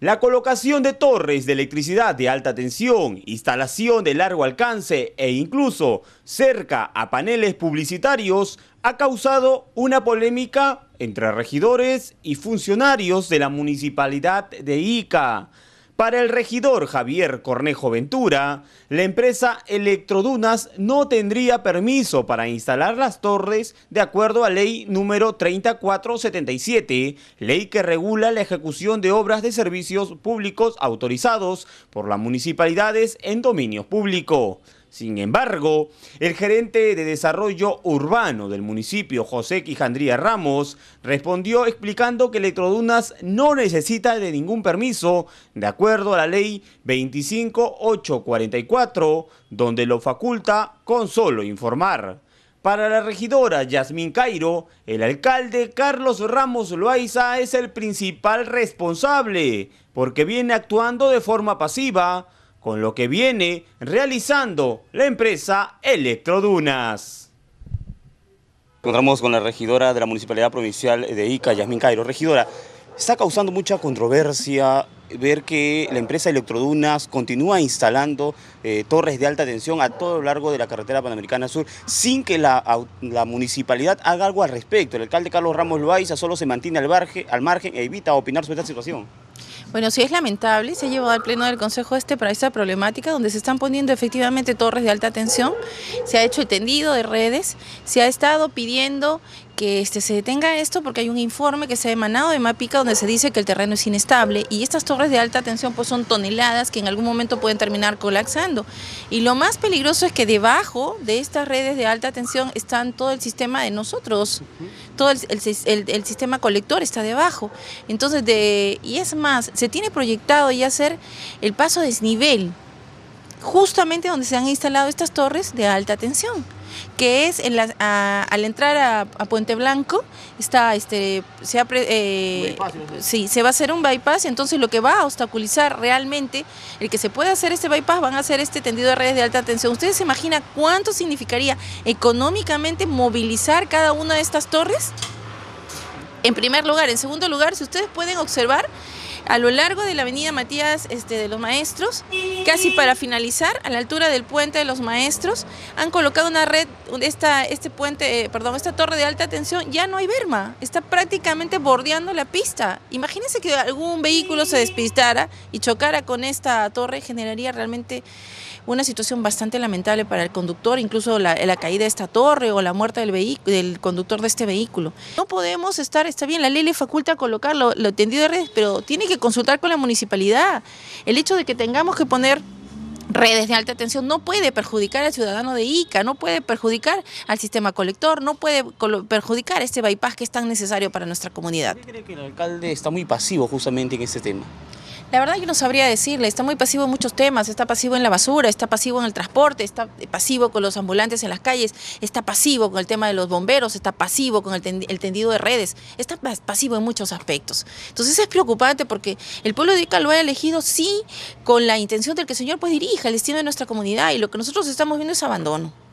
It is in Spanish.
La colocación de torres de electricidad de alta tensión, instalación de largo alcance e incluso cerca a paneles publicitarios ha causado una polémica entre regidores y funcionarios de la municipalidad de Ica. Para el regidor Javier Cornejo Ventura, la empresa Electrodunas no tendría permiso para instalar las torres de acuerdo a ley número 3477, ley que regula la ejecución de obras de servicios públicos autorizados por las municipalidades en dominio público. Sin embargo, el gerente de desarrollo urbano del municipio, José Quijandría Ramos, respondió explicando que Electrodunas no necesita de ningún permiso, de acuerdo a la ley 25844, donde lo faculta con solo informar. Para la regidora Yasmín Cairo, el alcalde Carlos Ramos Loaiza es el principal responsable, porque viene actuando de forma pasiva, con lo que viene realizando la empresa Electrodunas. Encontramos con la regidora de la Municipalidad Provincial de Ica, Yasmín Cairo. Regidora, está causando mucha controversia ver que la empresa Electrodunas continúa instalando eh, torres de alta tensión a todo lo largo de la carretera Panamericana Sur sin que la, municipalidad haga algo al respecto. El alcalde Carlos Ramos Loaiza solo se mantiene al, al margen e evita opinar sobre esta situación. Bueno, sí es lamentable, se ha llevado al Pleno del Consejo este para esta problemática donde se están poniendo efectivamente torres de alta tensión, se ha hecho el tendido de redes, se ha estado pidiendo que este, se detenga esto porque hay un informe que se ha emanado de MAPICA donde se dice que el terreno es inestable y estas torres de alta tensión pues son toneladas que en algún momento pueden terminar colapsando. Y lo más peligroso es que debajo de estas redes de alta tensión están todo el sistema de nosotros, todo el, sistema colector está debajo. Entonces, de, y es más, se tiene proyectado ya hacer el paso desnivel justamente donde se han instalado estas torres de alta tensión que es al entrar a, Puente Blanco, está, este, se, eh, se va a hacer un bypass, entonces lo que va a obstaculizar realmente el que se pueda hacer este bypass van a hacer este tendido de redes de alta tensión. ¿Ustedes se imaginan cuánto significaría económicamente movilizar cada una de estas torres? En primer lugar, en segundo lugar, si ustedes pueden observar, a lo largo de la avenida Matías este, de los Maestros, casi para finalizar, a la altura del puente de los Maestros, han colocado una red, esta, este puente, eh, perdón, esta torre de alta tensión, ya no hay berma, está prácticamente bordeando la pista. Imagínense que algún vehículo se despistara y chocara con esta torre, generaría realmente una situación bastante lamentable para el conductor, incluso la, caída de esta torre o la muerte del, del conductor de este vehículo. No podemos estar, está bien, la ley le faculta colocar lo, tendido de redes, pero tiene que consultar con la municipalidad. El hecho de que tengamos que poner redes de alta tensión no puede perjudicar al ciudadano de Ica, no puede perjudicar al sistema colector, no puede perjudicar este bypass que es tan necesario para nuestra comunidad. ¿Usted cree que el alcalde está muy pasivo justamente en este tema? La verdad que no sabría decirle, está muy pasivo en muchos temas, está pasivo en la basura, está pasivo en el transporte, está pasivo con los ambulantes en las calles, está pasivo con el tema de los bomberos, está pasivo con el, tendido de redes, está pasivo en muchos aspectos. Entonces es preocupante porque el pueblo de Ica lo ha elegido sí con la intención del que el Señor pues dirija el destino de nuestra comunidad y lo que nosotros estamos viendo es abandono.